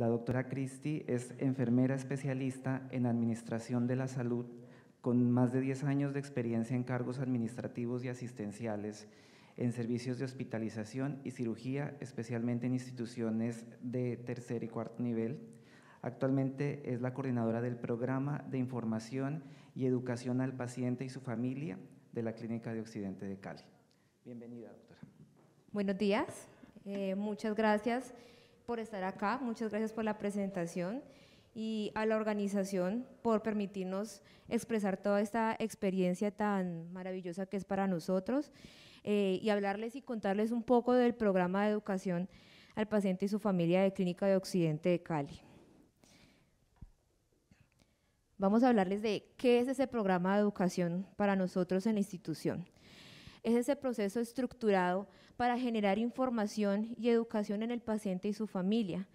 La doctora Christie es enfermera especialista en administración de la salud con más de 10 años de experiencia en cargos administrativos y asistenciales, en servicios de hospitalización y cirugía, especialmente en instituciones de tercer y cuarto nivel. Actualmente es la coordinadora del programa de información y educación al paciente y su familia de la Clínica de Occidente de Cali. Bienvenida, doctora. Buenos días, eh, muchas gracias por estar acá, muchas gracias por la presentación y a la organización por permitirnos expresar toda esta experiencia tan maravillosa que es para nosotros eh, y hablarles y contarles un poco del programa de educación al paciente y su familia de Clínica de Occidente de Cali. Vamos a hablarles de qué es ese programa de educación para nosotros en la institución es ese proceso estructurado para generar información y educación en el paciente y su familia,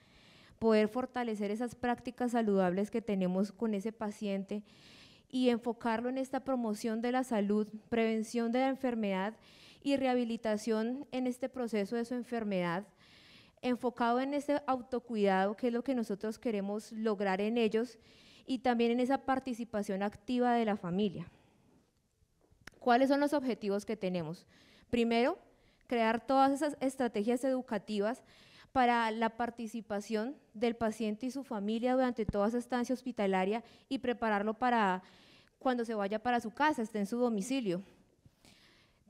poder fortalecer esas prácticas saludables que tenemos con ese paciente y enfocarlo en esta promoción de la salud, prevención de la enfermedad y rehabilitación en este proceso de su enfermedad, enfocado en ese autocuidado, que es lo que nosotros queremos lograr en ellos, y también en esa participación activa de la familia. ¿Cuáles son los objetivos que tenemos? Primero, crear todas esas estrategias educativas para la participación del paciente y su familia durante toda esa estancia hospitalaria y prepararlo para cuando se vaya para su casa, esté en su domicilio.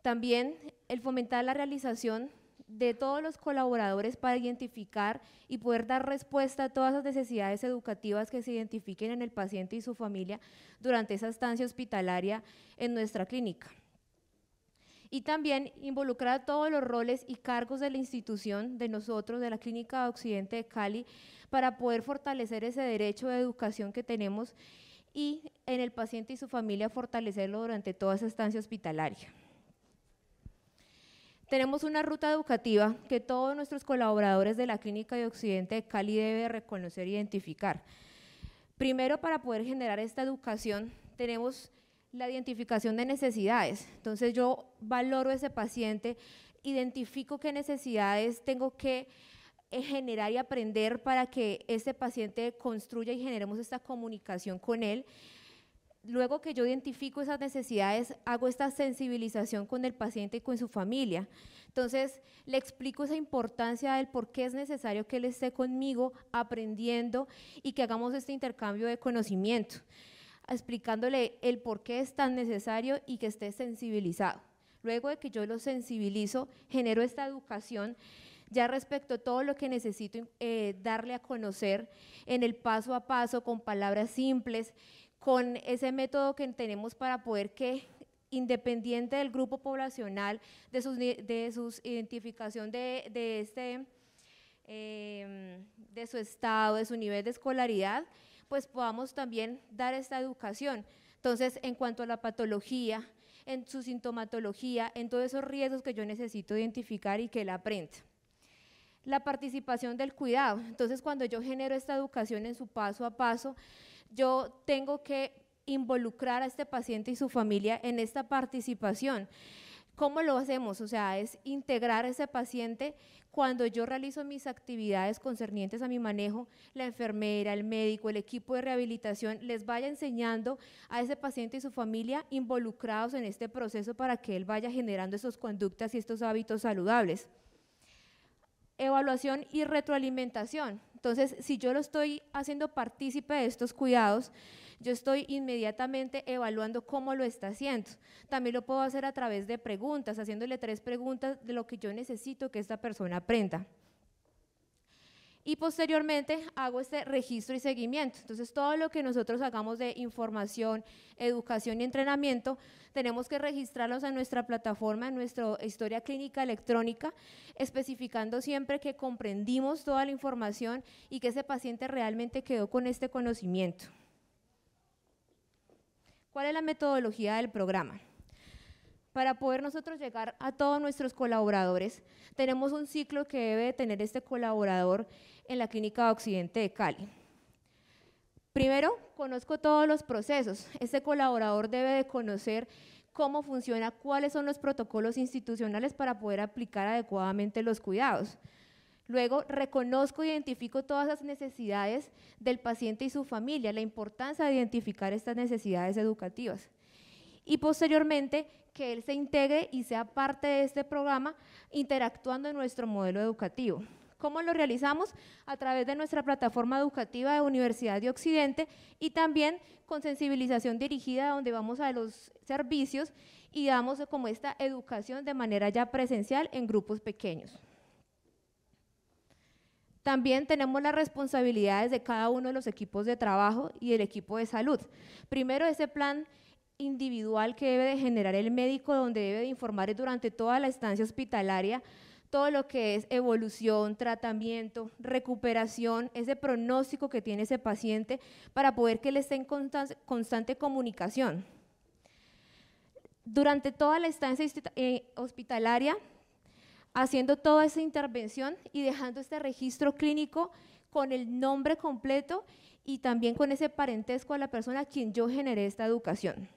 También el fomentar la realización de todos los colaboradores para identificar y poder dar respuesta a todas las necesidades educativas que se identifiquen en el paciente y su familia durante esa estancia hospitalaria en nuestra clínica. Y también involucrar a todos los roles y cargos de la institución, de nosotros, de la Clínica Occidente de Cali, para poder fortalecer ese derecho de educación que tenemos y en el paciente y su familia fortalecerlo durante toda esa estancia hospitalaria. Tenemos una ruta educativa que todos nuestros colaboradores de la Clínica de Occidente de Cali deben reconocer e identificar. Primero, para poder generar esta educación, tenemos la identificación de necesidades. Entonces, yo valoro a ese paciente, identifico qué necesidades tengo que eh, generar y aprender para que ese paciente construya y generemos esta comunicación con él luego que yo identifico esas necesidades, hago esta sensibilización con el paciente y con su familia. Entonces, le explico esa importancia del por qué es necesario que él esté conmigo aprendiendo y que hagamos este intercambio de conocimiento, explicándole el por qué es tan necesario y que esté sensibilizado. Luego de que yo lo sensibilizo, genero esta educación ya respecto a todo lo que necesito eh, darle a conocer en el paso a paso con palabras simples con ese método que tenemos para poder que independiente del grupo poblacional, de, sus, de sus identificación de, este, em, de su estado, de su nivel de escolaridad, pues podamos también dar esta educación. Entonces, en cuanto a la patología, en su sintomatología, en todos esos riesgos que yo necesito identificar y que él aprenda. La participación del cuidado. Entonces, cuando yo genero esta educación en su paso a paso, yo tengo que involucrar a este paciente y su familia en esta participación. ¿Cómo lo hacemos? O sea, es integrar a ese paciente cuando yo realizo mis actividades concernientes a mi manejo, la enfermera, el médico, el equipo de rehabilitación, les vaya enseñando a ese paciente y su familia involucrados en este proceso para que él vaya generando esas conductas y estos hábitos saludables. Evaluación y retroalimentación. Entonces, si yo lo estoy haciendo partícipe de estos cuidados, yo estoy inmediatamente evaluando cómo lo está haciendo. También lo puedo hacer a través de preguntas, haciéndole tres preguntas de lo que yo necesito que esta persona aprenda y posteriormente hago este registro y seguimiento. Entonces, todo lo que nosotros hagamos de información, educación y entrenamiento, tenemos que registrarlos en nuestra plataforma, en nuestra historia clínica electrónica, especificando siempre que comprendimos toda la información y que ese paciente realmente quedó con este conocimiento. ¿Cuál es la metodología del programa? para poder nosotros llegar a todos nuestros colaboradores, tenemos un ciclo que debe tener este colaborador en la Clínica Occidente de Cali. Primero, conozco todos los procesos. Este colaborador debe de conocer cómo funciona, cuáles son los protocolos institucionales para poder aplicar adecuadamente los cuidados. Luego, reconozco e identifico todas las necesidades del paciente y su familia, la importancia de identificar estas necesidades educativas y posteriormente que él se integre y sea parte de este programa interactuando en nuestro modelo educativo. ¿Cómo lo realizamos? A través de nuestra plataforma educativa de Universidad de Occidente y también con sensibilización dirigida donde vamos a los servicios y damos como esta educación de manera ya presencial en grupos pequeños. También tenemos las responsabilidades de cada uno de los equipos de trabajo y el equipo de salud. Primero, ese plan individual que debe de generar el médico, donde debe de informar durante toda la estancia hospitalaria todo lo que es evolución, tratamiento, recuperación, ese pronóstico que tiene ese paciente para poder que le esté en constante comunicación. Durante toda la estancia eh, hospitalaria, haciendo toda esa intervención y dejando este registro clínico con el nombre completo y también con ese parentesco a la persona a quien yo generé esta educación.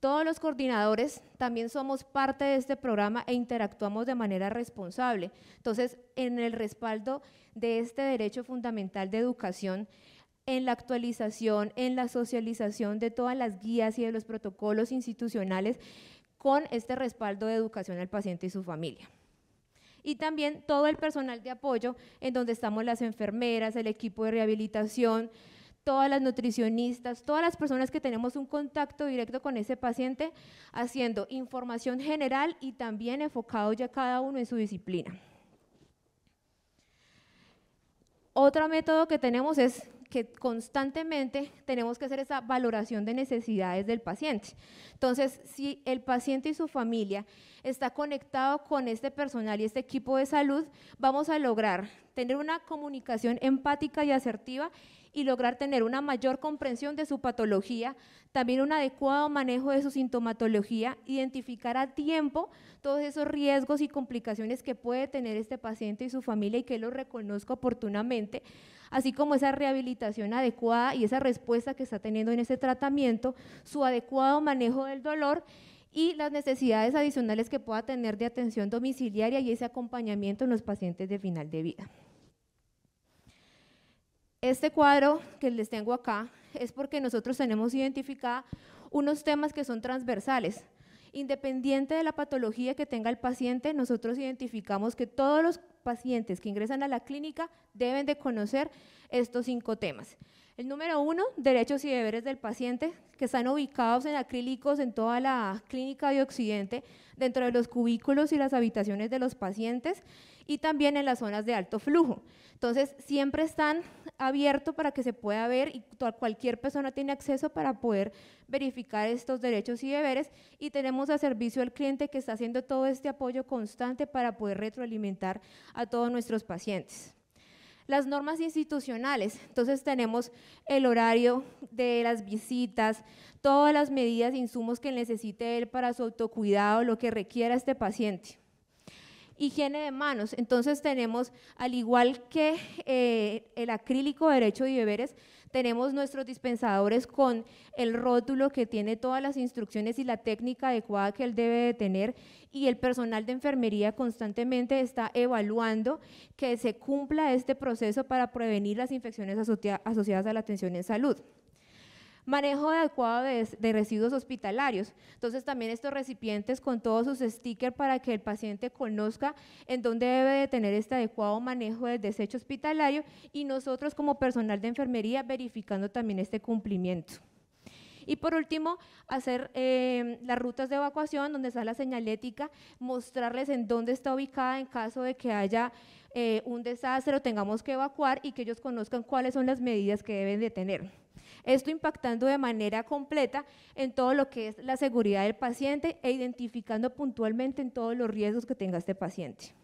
Todos los coordinadores también somos parte de este programa e interactuamos de manera responsable. Entonces, en el respaldo de este derecho fundamental de educación, en la actualización, en la socialización de todas las guías y de los protocolos institucionales con este respaldo de educación al paciente y su familia y también todo el personal de apoyo, en donde estamos las enfermeras, el equipo de rehabilitación, todas las nutricionistas, todas las personas que tenemos un contacto directo con ese paciente, haciendo información general y también enfocado ya cada uno en su disciplina. Otro método que tenemos es que constantemente tenemos que hacer esa valoración de necesidades del paciente. Entonces, si el paciente y su familia está conectado con este personal y este equipo de salud, vamos a lograr tener una comunicación empática y asertiva y lograr tener una mayor comprensión de su patología, también un adecuado manejo de su sintomatología, identificar a tiempo todos esos riesgos y complicaciones que puede tener este paciente y su familia y que lo reconozca oportunamente, así como esa rehabilitación adecuada y esa respuesta que está teniendo en ese tratamiento, su adecuado manejo del dolor y las necesidades adicionales que pueda tener de atención domiciliaria y ese acompañamiento en los pacientes de final de vida. Este cuadro que les tengo acá es porque nosotros tenemos identificada unos temas que son transversales, Independiente de la patología que tenga el paciente, nosotros identificamos que todos los pacientes que ingresan a la clínica deben de conocer estos cinco temas. El número uno, derechos y deberes del paciente, que están ubicados en acrílicos en toda la clínica de Occidente, dentro de los cubículos y las habitaciones de los pacientes y también en las zonas de alto flujo. Entonces, siempre están abiertos para que se pueda ver y cualquier persona tiene acceso para poder verificar estos derechos y deberes. Y tenemos a servicio al cliente que está haciendo todo este apoyo constante para poder retroalimentar a todos nuestros pacientes. Las normas institucionales, entonces tenemos el horario de las visitas, todas las medidas, e insumos que necesite él para su autocuidado, lo que requiera este paciente higiene de manos. Entonces tenemos, al igual que eh, el acrílico derecho y deberes, tenemos nuestros dispensadores con el rótulo que tiene todas las instrucciones y la técnica adecuada que él debe tener y el personal de enfermería constantemente está evaluando que se cumpla este proceso para prevenir las infecciones asociadas a la atención en salud. Manejo adecuado de, residuos hospitalarios. Entonces también estos recipientes con todos sus stickers para que el paciente conozca en dónde debe de tener este adecuado manejo del desecho hospitalario y nosotros como personal de enfermería verificando también este cumplimiento. Y por último, hacer em, las rutas de evacuación donde está la señalética, mostrarles en dónde está ubicada en caso de que haya eh, un desastre o tengamos que evacuar y que ellos conozcan cuáles son las medidas que deben de tener. Esto impactando de manera completa en todo lo que es la seguridad del paciente e identificando puntualmente en todos los riesgos que tenga este paciente.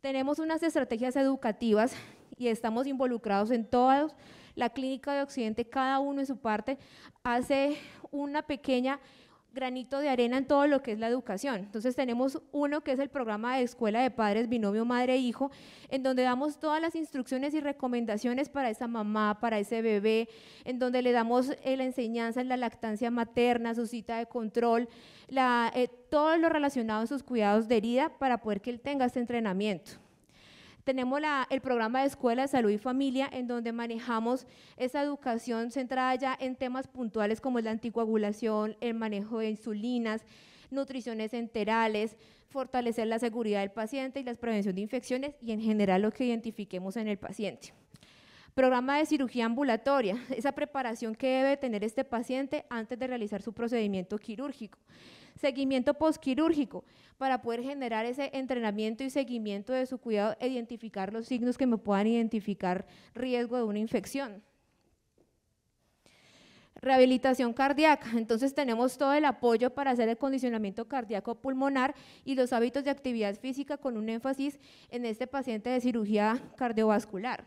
Tenemos unas estrategias educativas y estamos involucrados en todas. La clínica de Occidente, cada uno en su parte, hace una pequeña granito de arena en todo lo que es la educación. Entonces tenemos uno que es el programa de Escuela de Padres Binomio Madre-Hijo, e en donde damos todas las instrucciones y recomendaciones para esa mamá, para ese bebé, en donde le damos eh, la enseñanza en la lactancia materna, su cita de control, eh, todo lo relacionado a sus cuidados de herida para poder que él tenga este entrenamiento. Tenemos el programa de Escuela de Salud y Familia, en donde manejamos esa educación centrada ya en temas puntuales como la anticoagulación, el manejo de insulinas, nutriciones enterales, fortalecer la seguridad del paciente y la prevención de infecciones y en general lo que identifiquemos en el paciente. Programa de cirugía ambulatoria, esa preparación que debe tener este paciente antes de realizar su procedimiento quirúrgico seguimiento posquirúrgico, para poder generar ese entrenamiento y seguimiento de su cuidado, e identificar los signos que me puedan identificar riesgo de una infección rehabilitación cardíaca. Entonces tenemos todo el apoyo para hacer el condicionamiento cardíaco pulmonar y los hábitos de actividad física con un énfasis en este paciente de cirugía cardiovascular.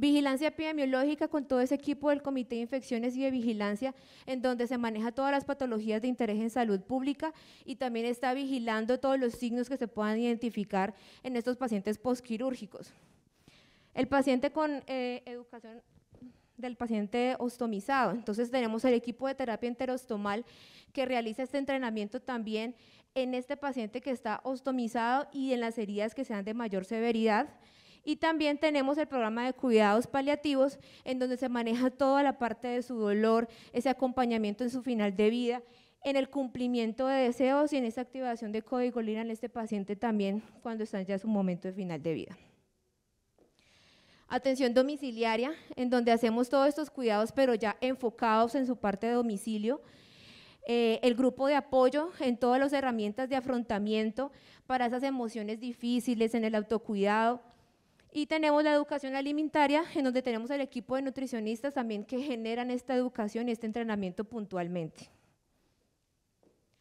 Vigilancia epidemiológica con todo ese equipo del Comité de Infecciones y de Vigilancia, en donde se maneja todas las patologías de interés en salud pública y también está vigilando todos los signos que se puedan identificar en estos pacientes posquirúrgicos. El paciente con eh, educación del paciente ostomizado. Entonces tenemos el equipo de terapia enterostomal que realiza este entrenamiento también en este paciente que está ostomizado y en las heridas que sean de mayor severidad. Y también tenemos el programa de cuidados paliativos, en donde se maneja toda la parte de su dolor, ese acompañamiento en su final de vida, en el cumplimiento de deseos y en esa activación de código lira en este paciente también cuando está ya en su momento de final de vida. Atención domiciliaria, en donde hacemos todos estos cuidados, pero ya enfocados en su parte de domicilio, eh, el grupo de apoyo en todas las herramientas de afrontamiento para esas emociones difíciles, en el autocuidado, y tenemos la educación alimentaria, en donde tenemos el equipo de nutricionistas también que generan esta educación y este entrenamiento puntualmente.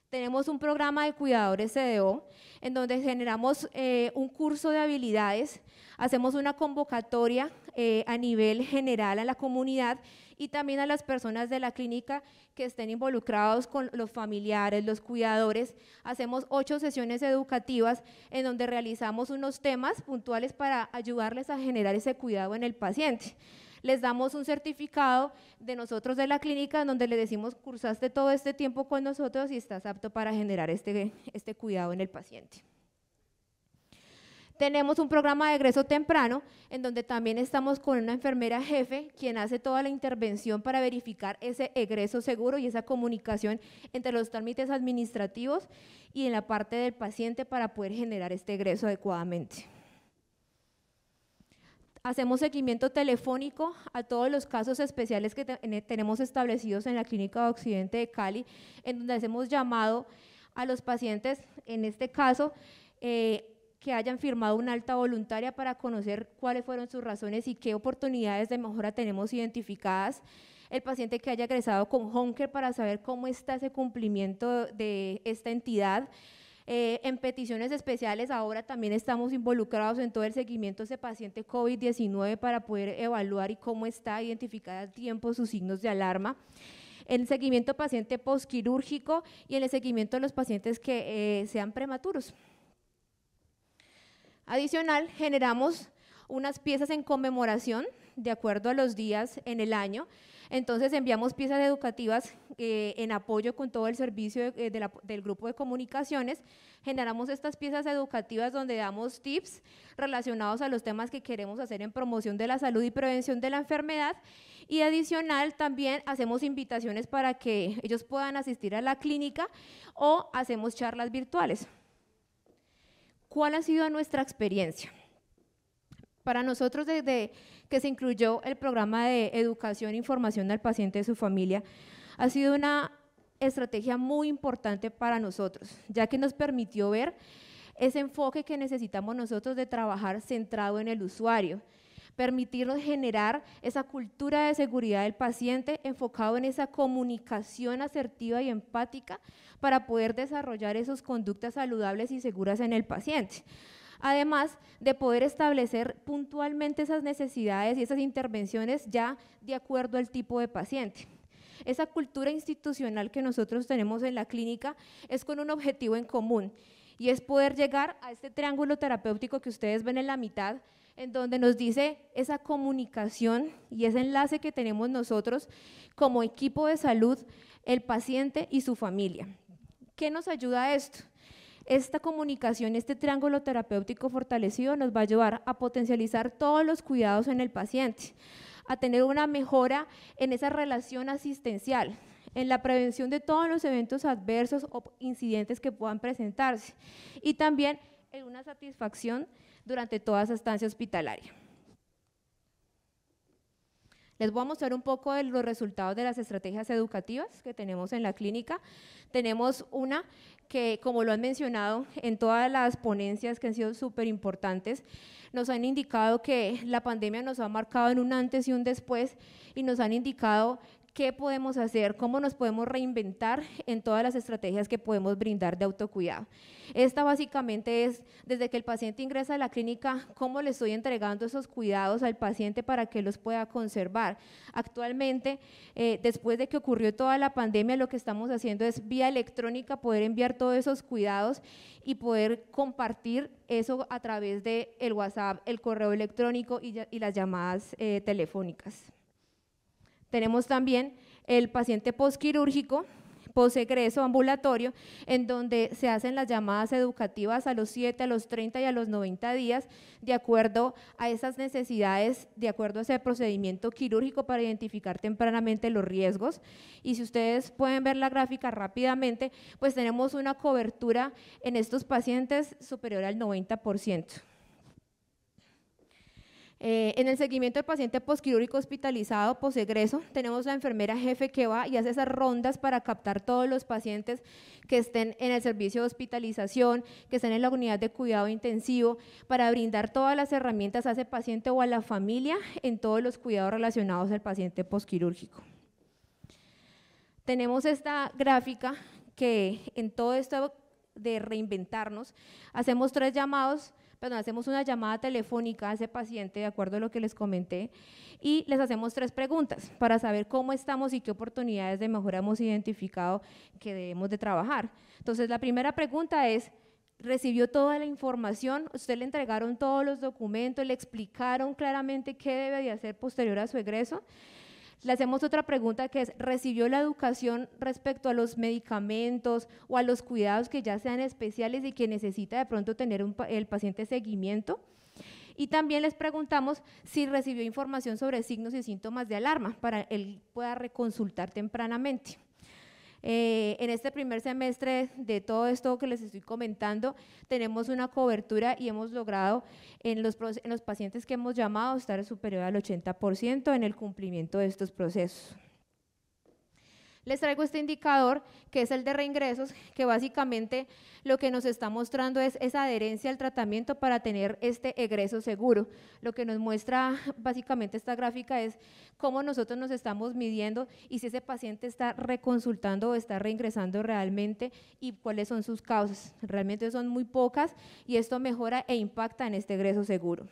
Tenemos un programa de cuidadores CDO, en donde generamos eh, un curso de habilidades, hacemos una convocatoria eh, a nivel general a la comunidad y también a las personas de la clínica que estén involucrados con los familiares, los cuidadores. Hacemos ocho sesiones educativas en donde realizamos unos temas puntuales para ayudarles a generar ese cuidado en el paciente les damos un certificado de nosotros de la clínica donde le decimos cursaste todo este tiempo con nosotros y estás apto para generar este, este cuidado en el paciente. Tenemos un programa de egreso temprano en donde también estamos con una enfermera jefe quien hace toda la intervención para verificar ese egreso seguro y esa comunicación entre los trámites administrativos y en la parte del paciente para poder generar este egreso adecuadamente. Hacemos seguimiento telefónico a todos los casos especiales que eh, tenemos establecidos en la Clínica de Occidente de Cali, en donde hacemos llamado a los pacientes, en este caso, eh, que hayan firmado una alta voluntaria para conocer cuáles fueron sus razones y qué oportunidades de mejora tenemos identificadas. El paciente que haya egresado con Honker para saber cómo está ese cumplimiento de esta entidad. Eh, en peticiones especiales ahora también estamos involucrados en todo el seguimiento de ese paciente COVID-19 para poder evaluar y cómo está identificada a tiempo sus signos de alarma en el seguimiento paciente postquirúrgico y en el seguimiento de los pacientes que eh, sean prematuros. Adicional, generamos unas piezas en conmemoración de acuerdo a los días en el año. Entonces enviamos piezas educativas eh, en apoyo con todo el servicio eh, del grupo de comunicaciones. Generamos estas piezas educativas donde damos tips relacionados a los temas que queremos hacer en promoción de la salud y prevención de la enfermedad. Y adicional también hacemos invitaciones para que ellos puedan asistir a la clínica o hacemos charlas virtuales. ¿Cuál ha sido nuestra experiencia? Para nosotros, desde que se incluyó el programa de educación e información al paciente y su familia, ha sido una estrategia muy importante para nosotros, ya que nos permitió ver ese enfoque que necesitamos nosotros de trabajar centrado en el usuario, permitirnos generar esa cultura de seguridad del paciente enfocado en esa comunicación asertiva y empática para poder desarrollar esas conductas saludables y seguras en el paciente además de poder establecer puntualmente esas necesidades y esas intervenciones ya de acuerdo al tipo de paciente. Esa cultura institucional que nosotros tenemos en la clínica es con un objetivo en común y es poder llegar a este triángulo terapéutico que ustedes ven en la mitad, en donde nos dice esa comunicación y ese enlace que tenemos nosotros como equipo de salud, el paciente y su familia. ¿Qué nos ayuda a esto? Esta comunicación, este triángulo terapéutico fortalecido nos va a llevar a potencializar todos los cuidados en el paciente, a tener una mejora en esa relación asistencial, en la prevención de todos los eventos adversos o incidentes que puedan presentarse y también en una satisfacción durante toda esa estancia hospitalaria. Les voy a mostrar un poco de los resultados de las estrategias educativas que tenemos en la clínica. Tenemos una que, como lo han mencionado en todas las ponencias que han sido súper importantes, nos han indicado que la pandemia nos ha marcado en un antes y un después y nos han indicado qué podemos hacer, cómo nos podemos reinventar en todas las estrategias que podemos brindar de autocuidado. Esta básicamente es desde que el paciente ingresa a la clínica, cómo le estoy entregando esos cuidados al paciente para que los pueda conservar. Actualmente, eh, después de que ocurrió toda la pandemia, lo que estamos haciendo es vía electrónica poder enviar todos esos cuidados y poder compartir eso a través de el WhatsApp, el correo electrónico y, las llamadas eh, telefónicas. Tenemos también el paciente posquirúrgico, posegreso ambulatorio, en donde se hacen las llamadas educativas a los 7, a los 30 y a los 90 días, de acuerdo a esas necesidades, de acuerdo a ese procedimiento quirúrgico para identificar tempranamente los riesgos. Y si ustedes pueden ver la gráfica rápidamente, pues tenemos una cobertura en estos pacientes superior al 90%. Eh, en el seguimiento del paciente postquirúrgico hospitalizado, posegreso, tenemos la enfermera jefe que va y hace esas rondas para captar todos los pacientes que estén en el servicio de hospitalización, que estén en la unidad de cuidado intensivo, para brindar todas las herramientas a ese paciente o a la familia en todos los cuidados relacionados al paciente postquirúrgico. Tenemos esta gráfica que en todo esto de reinventarnos, hacemos tres llamados, perdón, hacemos una llamada telefónica a ese paciente, de acuerdo a lo que les comenté, y les hacemos tres preguntas para saber cómo estamos y qué oportunidades de mejora hemos identificado que debemos de trabajar. Entonces, la primera pregunta es, recibió toda la información, usted le entregaron todos los documentos, le explicaron claramente qué debe de hacer posterior a su egreso. Le hacemos otra pregunta que es, ¿recibió la educación respecto a los medicamentos o a los cuidados que ya sean especiales y que necesita de pronto tener el paciente seguimiento? Y también les preguntamos si recibió información sobre signos y síntomas de alarma para él pueda reconsultar tempranamente. Eh, en este primer semestre de todo esto que les estoy comentando, tenemos una cobertura y hemos logrado en en los pacientes que hemos llamado estar superior al 80% en el cumplimiento de estos procesos. Les traigo este indicador que es el de reingresos, que básicamente lo que nos está mostrando es esa adherencia al tratamiento para tener este egreso seguro. Lo que nos muestra básicamente esta gráfica es cómo nosotros nos estamos midiendo y si ese paciente está reconsultando o está reingresando realmente y cuáles son sus causas. Realmente son muy pocas y esto mejora e impacta en este egreso seguro.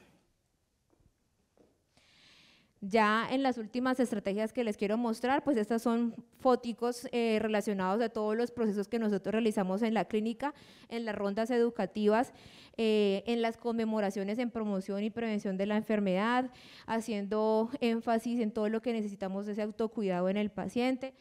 Ya en las últimas estrategias que les quiero mostrar, pues estas son fóticos eh, relacionados a todos los procesos que nosotros realizamos en la clínica, en las rondas educativas, eh, en las conmemoraciones en promoción y prevención de la enfermedad, haciendo énfasis en todo lo que necesitamos de ese autocuidado en el paciente.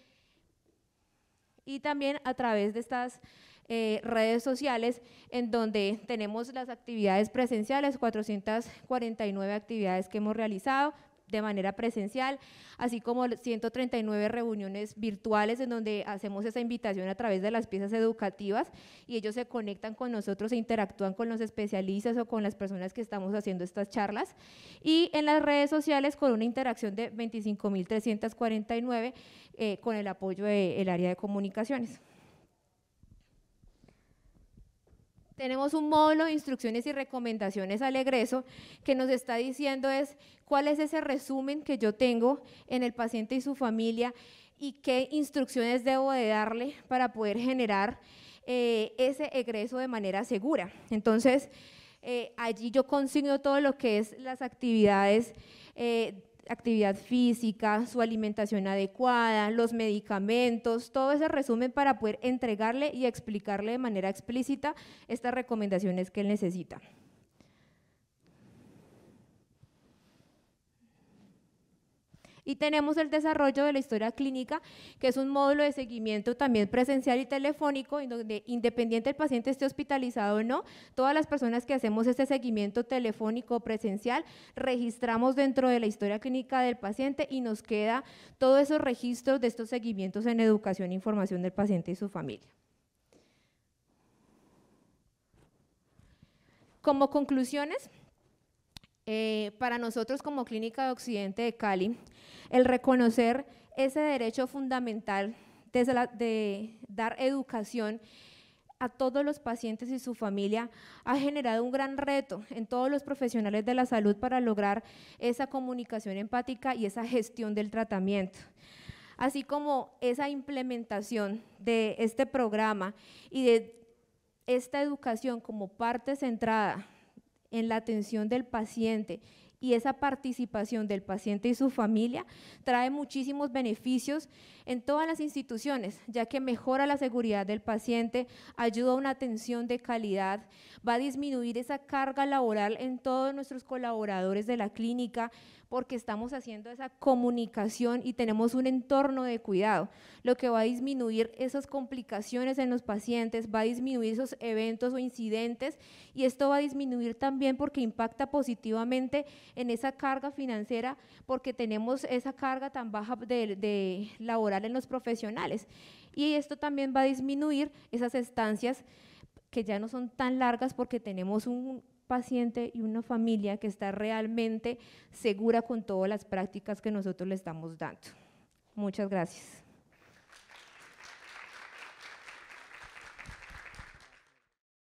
Y también a través de estas eh, redes sociales en donde tenemos las actividades presenciales, 449 actividades que hemos realizado, de manera presencial, así como 139 reuniones virtuales en donde hacemos esa invitación a través de las piezas educativas y ellos se conectan con nosotros e interactúan con los especialistas o con las personas que estamos haciendo estas charlas. Y en las redes sociales con una interacción de 25.349 eh, con el apoyo del área de comunicaciones. tenemos un módulo de instrucciones y recomendaciones al egreso que nos está diciendo es cuál es ese resumen que yo tengo en el paciente y su familia y qué instrucciones debo de darle para poder generar eh, ese egreso de manera segura. Entonces, eh, allí yo consigno todo lo que es las actividades eh, actividad física, su alimentación adecuada, los medicamentos, todo ese resumen para poder entregarle y explicarle de manera explícita estas recomendaciones que él necesita. Y tenemos el desarrollo de la historia clínica, que es un módulo de seguimiento también presencial y telefónico, en donde independiente el paciente esté hospitalizado o no, todas las personas que hacemos este seguimiento telefónico presencial registramos dentro de la historia clínica del paciente y nos queda todos esos registros de estos seguimientos en educación e información del paciente y su familia. Como conclusiones, eh, para nosotros como Clínica de Occidente de Cali, el reconocer ese derecho fundamental de, de dar educación a todos los pacientes y su familia ha generado un gran reto en todos los profesionales de la salud para lograr esa comunicación empática y esa gestión del tratamiento así como esa implementación de este programa y de esta educación como parte centrada en la atención del paciente y esa participación del paciente y su familia trae muchísimos beneficios en todas las instituciones, ya que mejora la seguridad del paciente, ayuda a una atención de calidad, va a disminuir esa carga laboral en todos nuestros colaboradores de la clínica, porque estamos haciendo esa comunicación y tenemos un entorno de cuidado, lo que va a disminuir esas complicaciones en los pacientes, va a disminuir esos eventos o incidentes y esto va a disminuir también porque impacta positivamente en esa carga financiera porque tenemos esa carga tan baja de, laboral en los profesionales. Y esto también va a disminuir esas estancias que ya no son tan largas porque tenemos un paciente y una familia que está realmente segura con todas las prácticas que nosotros le estamos dando. Muchas gracias.